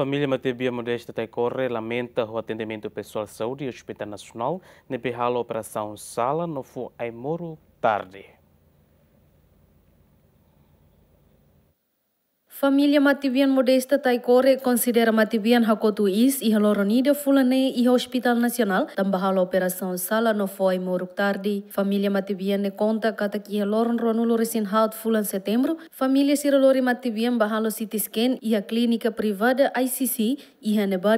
Família Matebia Modesta Corre lamenta o atendimento pessoal saúde e Hospital Nacional, na Operação Sala, no Fu moro Tarde. Familia Matibian Modesta Taikore considera Matibian Hakotu Is i Haloronida Fulane i Hospital Nacional tambahalo operação sala no foi moruk tardi. Família Matibian ne conta kata ki Haloron Ronulo recém halt Fulan setembro. Família Sirolori Matibian bahalo CT scan i a privada ICC i Haneba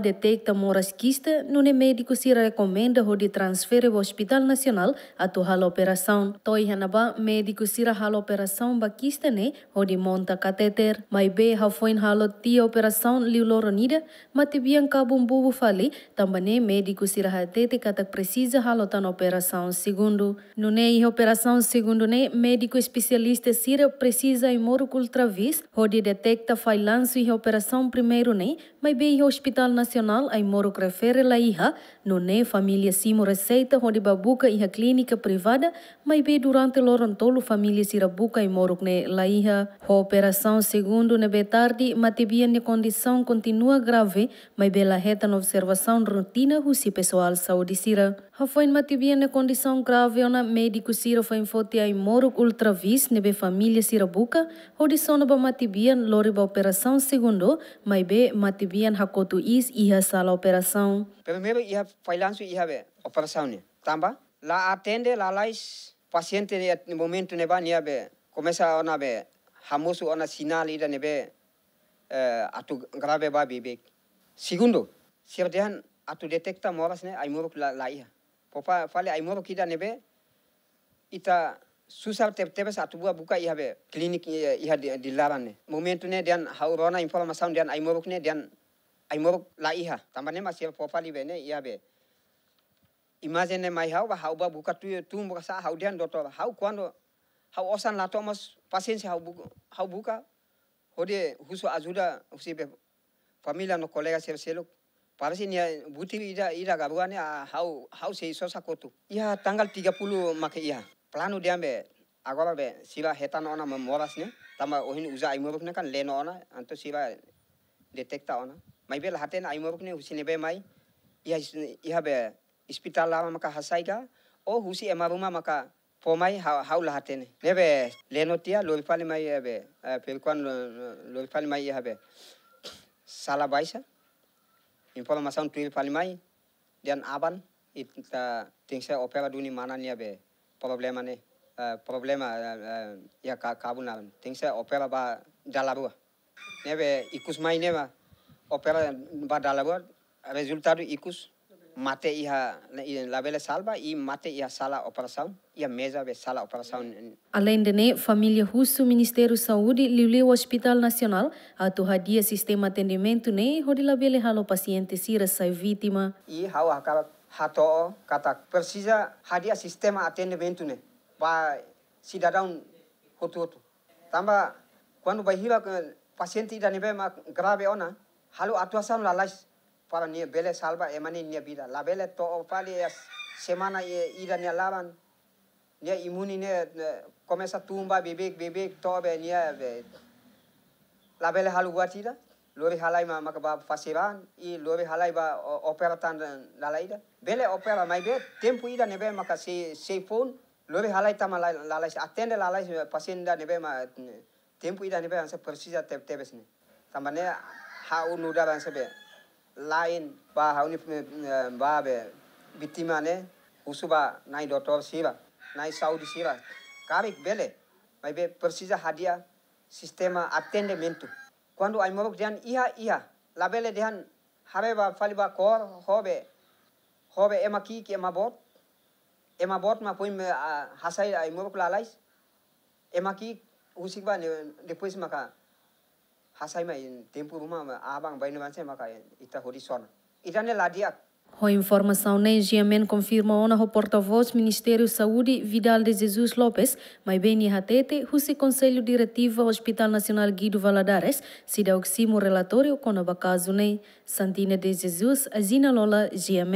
moras kiste, nune médico sira rekomenda ho di transfere o Hospital nasional, atu tu halo operação. Toi Haneba médico sira ba ne ho di monta kateter, Mai be hafoin halo tia operação liuloronida, matibian cabo bubu fali, também médico sirahatete katak precisa halo tan operação segundo. Nune operação segundo ne, médico especialista sira precisa em moro cultravis, hodi detecta fai e operação primeiro ne, mas be hospital nacional ai moro crefere la iha, nune família simo receita hodi babuka iha clínica privada, mas be durante lorontolo família sirabuka e moro ne la iha. Ho operação segundo na matibia na condição continua grave, mas bela reta na observação rotina rusi pessoal saúde sira. matibia na condição grave na médico sira foi fote a moro ultravis nebe família sira buca, audição ba matibiane lori ba operação segundo, mas be matibiane hakotu is iha sala operação. Primeiro iha failanço iha be operação ne. Tamba lá atende lá lais, paciente no momento neba niabe começa a nabe hamosu ona sinal ida nebe eh, atu grabe ba bebek segundo sirdehan atu detekta moras ne aimoruk la laia. popa fale aimoruk ida nebe ita susar tep tepes atu bua buka iha be klinik iha iya di laran ne momentu ne dan haurona informasaun dan aimoruk ne dan aimoruk laiha tambane masih popa libe ne iha be imagine mai hau ba hau ba buka tu tu sa hau dian dotor hau kuando hau osan la tomas paciência hau buka, hau buka hode husu husi be família no kolega se seluk para nia buti ida ida gabuane hau hau se iso sakotu ya tanggal 30 make ya plano diambe agora be siba hetan ona memoras ne tama ohin uza aimorok ne kan leno ona anto siba detekta ona mai bel haten aimorok ne husine be mai ya ya be hospital la maka hasaiga o husi emaruma maka pomai haula hatene nebe lenotia loifali mai ebe eh, pelkwan loifali mai habe sala baisa information tuil fali mai dan aban ita tingsa opera duni mana ni ebe problema ne eh, problema eh, ya ka kabuna tingsa opera ba dalabua nebe ikus mai neba opera ba dalabu resultado ikus mate iha la vela salva e mate iha sala operação e a mesa ve sala operação. Além de ne, família russo Ministério Saúde o Hospital Nacional a tuhadia sistema atendimento ne hodila bele halo paciente sira sai vítima. E hau hakara hato kata precisa hadia sistema atendimento ne pa cidadão hotu hotu. Tamba quando vai hila eh, paciente ida nebe ma grave ona halo atuação la lais. para nie bele salva emani nia bida la bele to opali es semana ye ida nie lavan nie imuni nie komesa tumba bebek bebek tobe nia be la bele halu guatida lori halai ma makaba ban, i lori halai ba opera tan laida bele opera mai be tempo ida nebe maka se se phone lori halai tama lalai atende lalai pasinda nebe ma tempo ida nebe ansa precisa tebes ni tamane ha unudara ansa lain ba hauni eh, ba be bitimane usuba nai dotor siba nai saudi siba karik bele mai be persija hadia sistema attendimento quando ai mabok dian iha iha labele dian fali ba kor hobe hobe ema ki ki ema bot ema bot ma poim eh, hasai ai mobok lalais ema ki usikba depois maka hasayma abang ita horizon. ladia a informação na IGMN confirma ona o porta-voz Ministério Saúde Vidal de Jesus Lopes, mas bem Hatete, o Conselho Diretivo Hospital Nacional Guido Valadares, se dá o relatório com o caso, né? Santina de Jesus, Azina Lola, GMN.